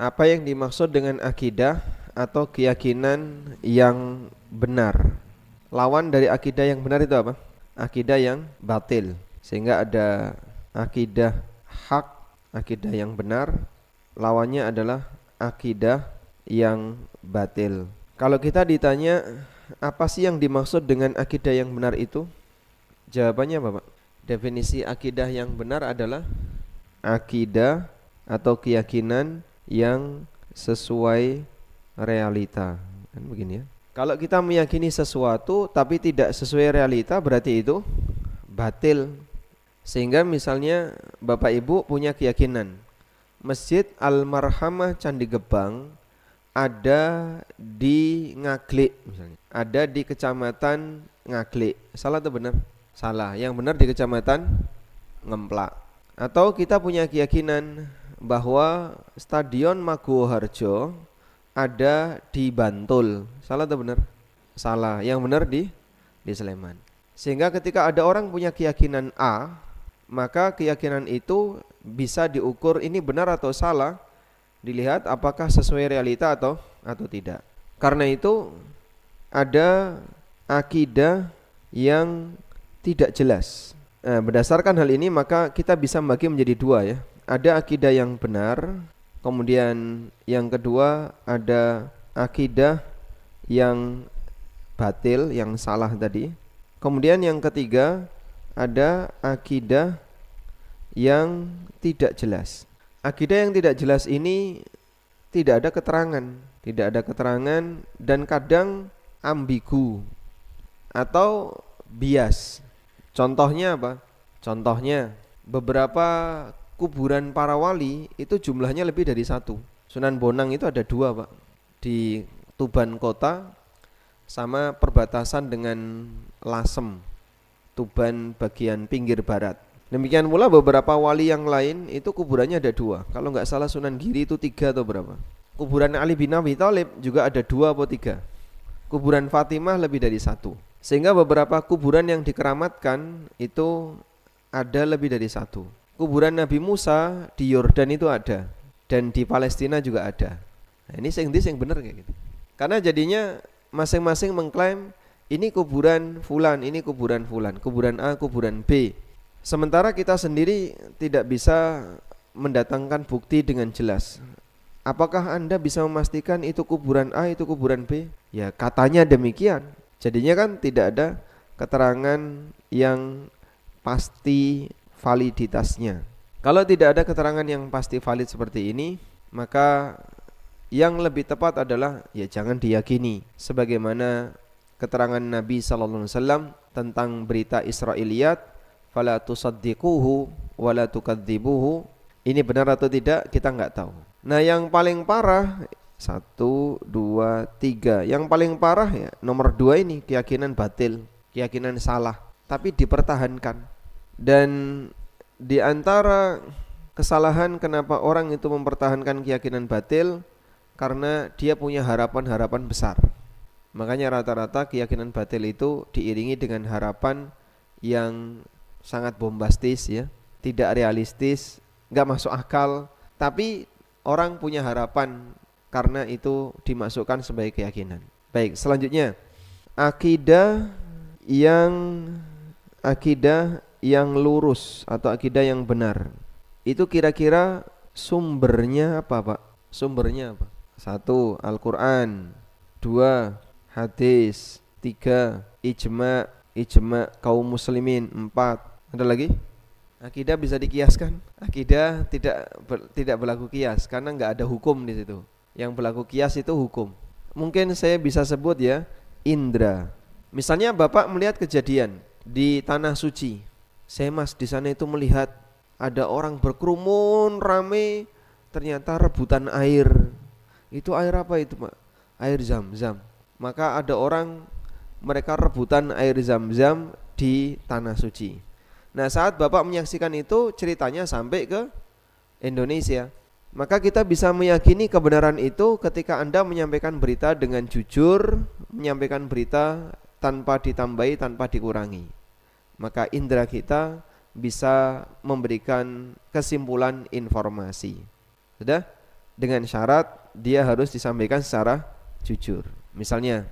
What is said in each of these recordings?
apa yang dimaksud dengan akidah atau keyakinan yang benar. Lawan dari akidah yang benar itu apa? Akidah yang batil. Sehingga ada akidah hak, akidah yang benar, lawannya adalah akidah yang batil. Kalau kita ditanya apa sih yang dimaksud dengan akidah yang benar itu? Jawabannya apa, Pak? Definisi akidah yang benar adalah akidah atau keyakinan yang sesuai realita kan begini ya kalau kita meyakini sesuatu tapi tidak sesuai realita berarti itu batil sehingga misalnya Bapak Ibu punya keyakinan Masjid al Candi Gebang ada di Ngaglik misalnya ada di Kecamatan Ngaglik salah atau benar? salah yang benar di Kecamatan Ngemplak atau kita punya keyakinan bahwa Stadion Maguoharjo ada di Bantul. Salah atau benar? Salah. Yang benar di di Sleman. Sehingga ketika ada orang punya keyakinan A, maka keyakinan itu bisa diukur ini benar atau salah, dilihat apakah sesuai realita atau atau tidak. Karena itu ada akidah yang tidak jelas. Nah, berdasarkan hal ini maka kita bisa membagi menjadi dua ya ada akidah yang benar, kemudian yang kedua ada akidah yang batil, yang salah tadi. Kemudian yang ketiga ada akidah yang tidak jelas. Akidah yang tidak jelas ini tidak ada keterangan, tidak ada keterangan dan kadang ambigu atau bias. Contohnya apa? Contohnya beberapa kuburan para wali itu jumlahnya lebih dari satu. Sunan Bonang itu ada dua pak di Tuban kota sama perbatasan dengan Lasem, Tuban bagian pinggir barat. Demikian pula beberapa wali yang lain itu kuburannya ada dua. Kalau nggak salah Sunan Giri itu tiga atau berapa. Kuburan Ali bin Abi Thalib juga ada dua atau tiga. Kuburan Fatimah lebih dari satu. Sehingga beberapa kuburan yang dikeramatkan itu ada lebih dari satu kuburan Nabi Musa di Yordan itu ada dan di Palestina juga ada. Nah, ini sing yang benar kayak gitu. Karena jadinya masing-masing mengklaim ini kuburan fulan, ini kuburan fulan, kuburan A, kuburan B. Sementara kita sendiri tidak bisa mendatangkan bukti dengan jelas. Apakah Anda bisa memastikan itu kuburan A, itu kuburan B? Ya, katanya demikian. Jadinya kan tidak ada keterangan yang pasti validitasnya. Kalau tidak ada keterangan yang pasti valid seperti ini, maka yang lebih tepat adalah ya jangan diyakini sebagaimana keterangan Nabi sallallahu alaihi tentang berita Israiliyat fala tusaddiquhu wala tukadzibuhu ini benar atau tidak kita nggak tahu nah yang paling parah satu dua tiga yang paling parah ya nomor dua ini keyakinan batil keyakinan salah tapi dipertahankan dan di antara kesalahan kenapa orang itu mempertahankan keyakinan batil karena dia punya harapan-harapan besar. Makanya rata-rata keyakinan batil itu diiringi dengan harapan yang sangat bombastis ya, tidak realistis, nggak masuk akal, tapi orang punya harapan karena itu dimasukkan sebagai keyakinan. Baik, selanjutnya akidah yang akidah yang lurus atau akidah yang benar itu kira-kira sumbernya apa pak? Sumbernya apa? Satu Al-Quran, dua hadis, tiga ijma, ijma kaum muslimin, empat ada lagi? Akidah bisa dikiaskan? Akidah tidak ber, tidak berlaku kias karena nggak ada hukum di situ. Yang berlaku kias itu hukum. Mungkin saya bisa sebut ya indra. Misalnya Bapak melihat kejadian di tanah suci saya mas di sana itu melihat ada orang berkerumun rame ternyata rebutan air itu air apa itu pak air zam-zam maka ada orang mereka rebutan air zam-zam di tanah suci nah saat bapak menyaksikan itu ceritanya sampai ke Indonesia maka kita bisa meyakini kebenaran itu ketika Anda menyampaikan berita dengan jujur, menyampaikan berita tanpa ditambahi, tanpa dikurangi maka indera kita bisa memberikan kesimpulan informasi. Sudah? Dengan syarat dia harus disampaikan secara jujur. Misalnya,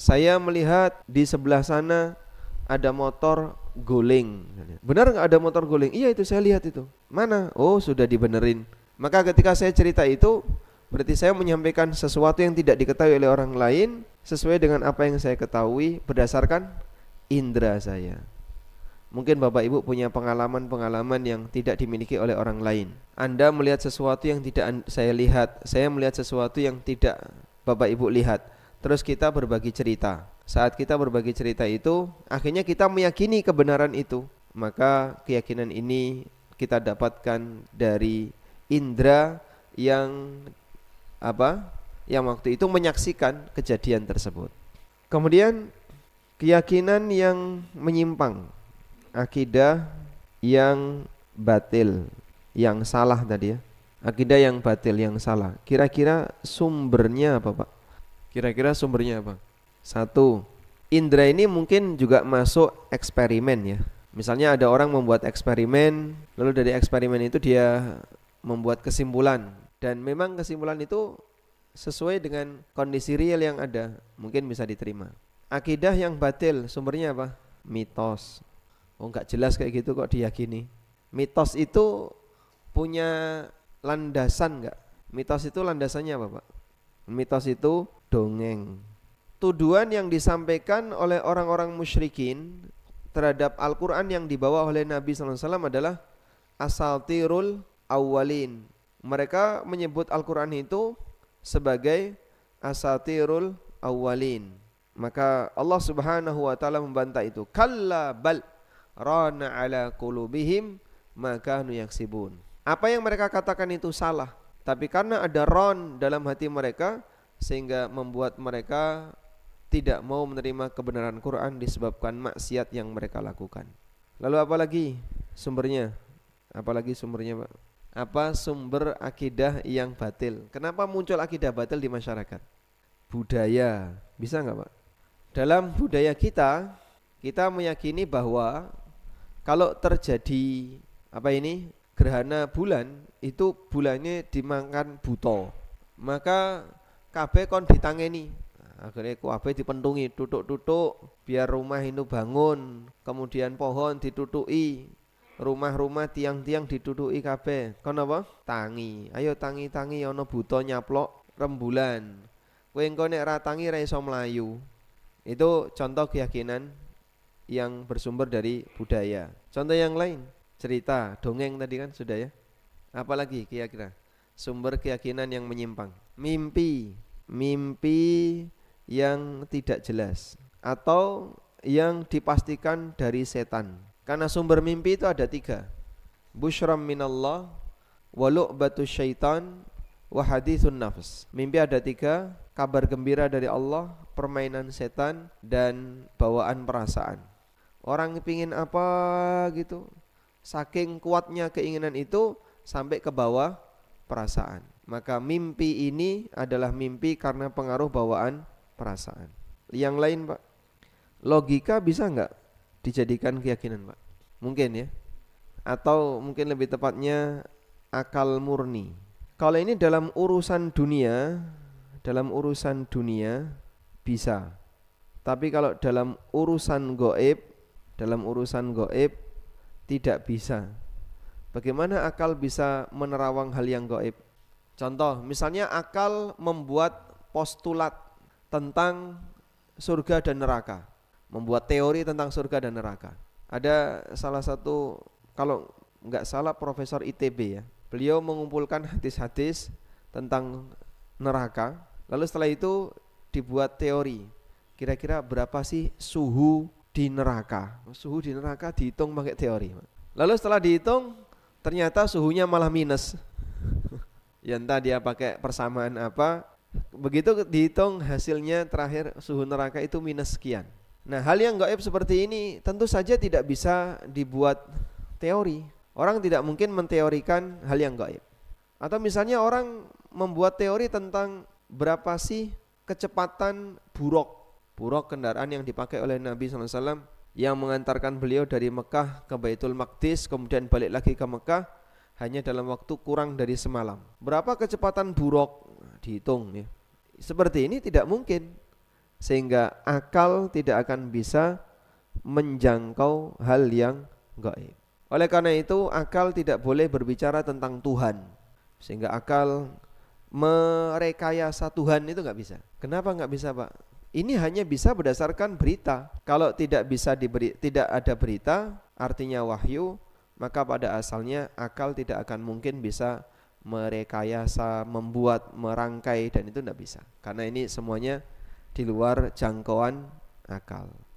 saya melihat di sebelah sana ada motor guling. Benar nggak ada motor guling? Iya itu saya lihat itu. Mana? Oh sudah dibenerin. Maka ketika saya cerita itu, berarti saya menyampaikan sesuatu yang tidak diketahui oleh orang lain sesuai dengan apa yang saya ketahui berdasarkan indera saya. Mungkin Bapak Ibu punya pengalaman-pengalaman yang tidak dimiliki oleh orang lain. Anda melihat sesuatu yang tidak saya lihat, saya melihat sesuatu yang tidak Bapak Ibu lihat. Terus kita berbagi cerita. Saat kita berbagi cerita itu, akhirnya kita meyakini kebenaran itu. Maka keyakinan ini kita dapatkan dari indera yang apa? Yang waktu itu menyaksikan kejadian tersebut. Kemudian keyakinan yang menyimpang akidah yang batil, yang salah tadi ya. Akidah yang batil, yang salah. Kira-kira sumbernya apa, Pak? Kira-kira sumbernya apa? Satu, indra ini mungkin juga masuk eksperimen ya. Misalnya ada orang membuat eksperimen, lalu dari eksperimen itu dia membuat kesimpulan dan memang kesimpulan itu sesuai dengan kondisi real yang ada, mungkin bisa diterima. Akidah yang batil sumbernya apa? Mitos. Oh nggak jelas kayak gitu kok diyakini. Mitos itu punya landasan nggak? Mitos itu landasannya apa pak? Mitos itu dongeng. Tuduhan yang disampaikan oleh orang-orang musyrikin terhadap Al-Quran yang dibawa oleh Nabi SAW adalah asal tirul awalin. Mereka menyebut Al-Quran itu sebagai asatirul awalin. Maka Allah Subhanahu wa taala membantah itu. Kalla bal rona ala kulubihim maka yaksibun. Apa yang mereka katakan itu salah, tapi karena ada ron dalam hati mereka sehingga membuat mereka tidak mau menerima kebenaran Quran disebabkan maksiat yang mereka lakukan. Lalu apa lagi sumbernya? Apalagi sumbernya, Pak? Apa sumber akidah yang batil? Kenapa muncul akidah batil di masyarakat? Budaya. Bisa nggak, Pak? Dalam budaya kita, kita meyakini bahwa kalau terjadi apa ini gerhana bulan itu bulannya dimakan buto maka kabeh kon ditangeni akhirnya kabeh dipentungi tutuk-tutuk biar rumah itu bangun kemudian pohon ditutui rumah-rumah tiang-tiang ditutui kabeh kon apa tangi ayo tangi-tangi ono buto nyaplok rembulan kowe engko nek ra tangi ra itu contoh keyakinan yang bersumber dari budaya. Contoh yang lain, cerita, dongeng tadi kan sudah ya. Apalagi kira-kira sumber keyakinan yang menyimpang. Mimpi, mimpi yang tidak jelas atau yang dipastikan dari setan. Karena sumber mimpi itu ada tiga. Bushram minallah, walu'batu syaitan, wahadithun nafs. Mimpi ada tiga, kabar gembira dari Allah, permainan setan, dan bawaan perasaan. Orang pingin apa gitu. Saking kuatnya keinginan itu sampai ke bawah perasaan. Maka mimpi ini adalah mimpi karena pengaruh bawaan perasaan. Yang lain Pak, logika bisa nggak dijadikan keyakinan Pak? Mungkin ya. Atau mungkin lebih tepatnya akal murni. Kalau ini dalam urusan dunia, dalam urusan dunia bisa. Tapi kalau dalam urusan goib dalam urusan goib tidak bisa. Bagaimana akal bisa menerawang hal yang goib? Contoh, misalnya akal membuat postulat tentang surga dan neraka, membuat teori tentang surga dan neraka. Ada salah satu kalau nggak salah profesor ITB ya, beliau mengumpulkan hadis-hadis tentang neraka, lalu setelah itu dibuat teori. Kira-kira berapa sih suhu di neraka. Suhu di neraka dihitung pakai teori. Lalu setelah dihitung, ternyata suhunya malah minus. ya entah dia pakai persamaan apa. Begitu dihitung hasilnya terakhir suhu neraka itu minus sekian. Nah hal yang gaib seperti ini tentu saja tidak bisa dibuat teori. Orang tidak mungkin menteorikan hal yang gaib. Atau misalnya orang membuat teori tentang berapa sih kecepatan buruk buruk kendaraan yang dipakai oleh Nabi SAW yang mengantarkan beliau dari Mekah ke Baitul Maqdis kemudian balik lagi ke Mekah hanya dalam waktu kurang dari semalam. Berapa kecepatan buruk nah, dihitung ya. Seperti ini tidak mungkin sehingga akal tidak akan bisa menjangkau hal yang gaib. Oleh karena itu akal tidak boleh berbicara tentang Tuhan sehingga akal merekayasa Tuhan itu nggak bisa. Kenapa nggak bisa pak? ini hanya bisa berdasarkan berita. Kalau tidak bisa diberi tidak ada berita, artinya wahyu, maka pada asalnya akal tidak akan mungkin bisa merekayasa, membuat, merangkai dan itu tidak bisa. Karena ini semuanya di luar jangkauan akal.